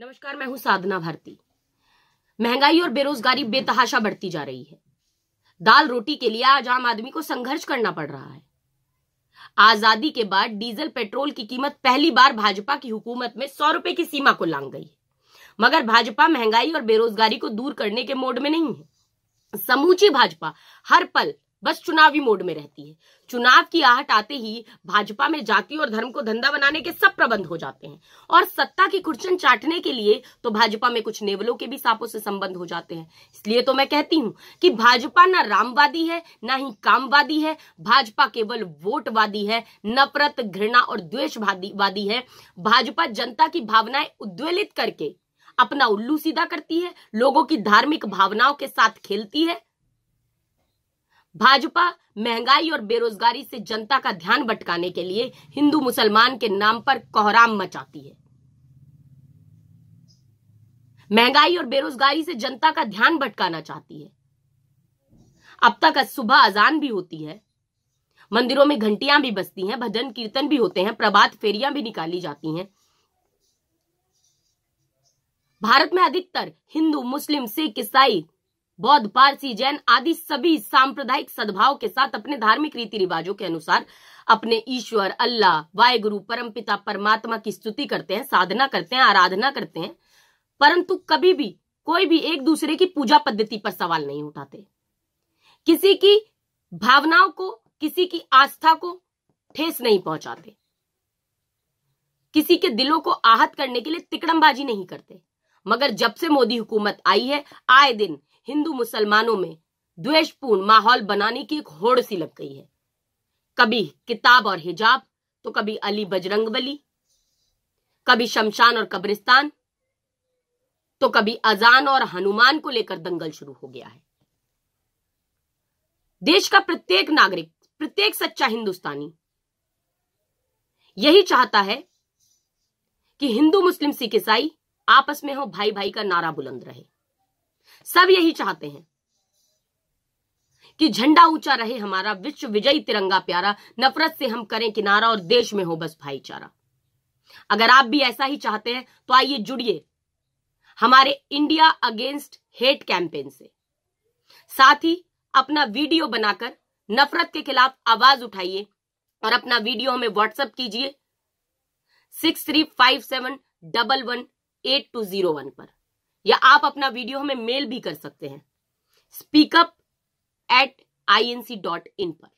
नमस्कार मैं हूं साधना भारती महंगाई और बेरोजगारी बेतहाशा बढ़ती जा रही है दाल रोटी के लिए आज आम आदमी को संघर्ष करना पड़ रहा है आजादी के बाद डीजल पेट्रोल की कीमत पहली बार भाजपा की हुकूमत में सौ रुपए की सीमा को लांग गई मगर भाजपा महंगाई और बेरोजगारी को दूर करने के मोड में नहीं है समूची भाजपा हर पल बस चुनावी मोड में रहती है चुनाव की आहट आते ही भाजपा में जाति और धर्म को धंधा बनाने के सब प्रबंध हो जाते हैं और सत्ता की खुर्चन चाटने के लिए तो भाजपा में कुछ नेवलों के भी सांपों से संबंध हो जाते हैं इसलिए तो मैं कहती हूं कि भाजपा ना रामवादी है ना ही कामवादी है भाजपा केवल वोटवादी है नफरत घृणा और द्वेषवादी है भाजपा जनता की भावनाएं उद्वेलित करके अपना उल्लू सीधा करती है लोगों की धार्मिक भावनाओं के साथ खेलती है भाजपा महंगाई और बेरोजगारी से जनता का ध्यान भटकाने के लिए हिंदू मुसलमान के नाम पर कोहराम मचाती है महंगाई और बेरोजगारी से जनता का ध्यान भटकाना चाहती है अब तक सुबह अजान भी होती है मंदिरों में घंटियां भी बजती हैं भजन कीर्तन भी होते हैं प्रभात फेरियां भी निकाली जाती हैं भारत में अधिकतर हिंदू मुस्लिम सिख ईसाई बौद्ध पारसी जैन आदि सभी सांप्रदायिक सद्भाव के साथ अपने धार्मिक रीति रिवाजों के अनुसार अपने ईश्वर अल्लाह वायुगुरु परमपिता परमात्मा की स्तुति करते हैं साधना करते हैं आराधना करते हैं परंतु कभी भी कोई भी एक दूसरे की पूजा पद्धति पर सवाल नहीं उठाते किसी की भावनाओं को किसी की आस्था को ठेस नहीं पहुंचाते किसी के दिलों को आहत करने के लिए तिकड़मबाजी नहीं करते मगर जब से मोदी हुकूमत आई है आए दिन हिंदू मुसलमानों में द्वेषपूर्ण माहौल बनाने की एक होड़ सी लग गई है कभी किताब और हिजाब तो कभी अली बजरंगबली कभी शमशान और कब्रिस्तान तो कभी अजान और हनुमान को लेकर दंगल शुरू हो गया है देश का प्रत्येक नागरिक प्रत्येक सच्चा हिंदुस्तानी यही चाहता है कि हिंदू मुस्लिम सिख ईसाई आपस में हो भाई भाई का नारा बुलंद रहे सब यही चाहते हैं कि झंडा ऊंचा रहे हमारा विश्व विजयी तिरंगा प्यारा नफरत से हम करें किनारा और देश में हो बस भाईचारा अगर आप भी ऐसा ही चाहते हैं तो आइए जुड़िए हमारे इंडिया अगेंस्ट हेट कैंपेन से साथ ही अपना वीडियो बनाकर नफरत के खिलाफ आवाज उठाइए और अपना वीडियो हमें व्हाट्सएप कीजिए six three five seven double one eight two zero one पर या आप अपना वीडियो हमें मेल भी कर सकते हैं speak up at I N C dot in पर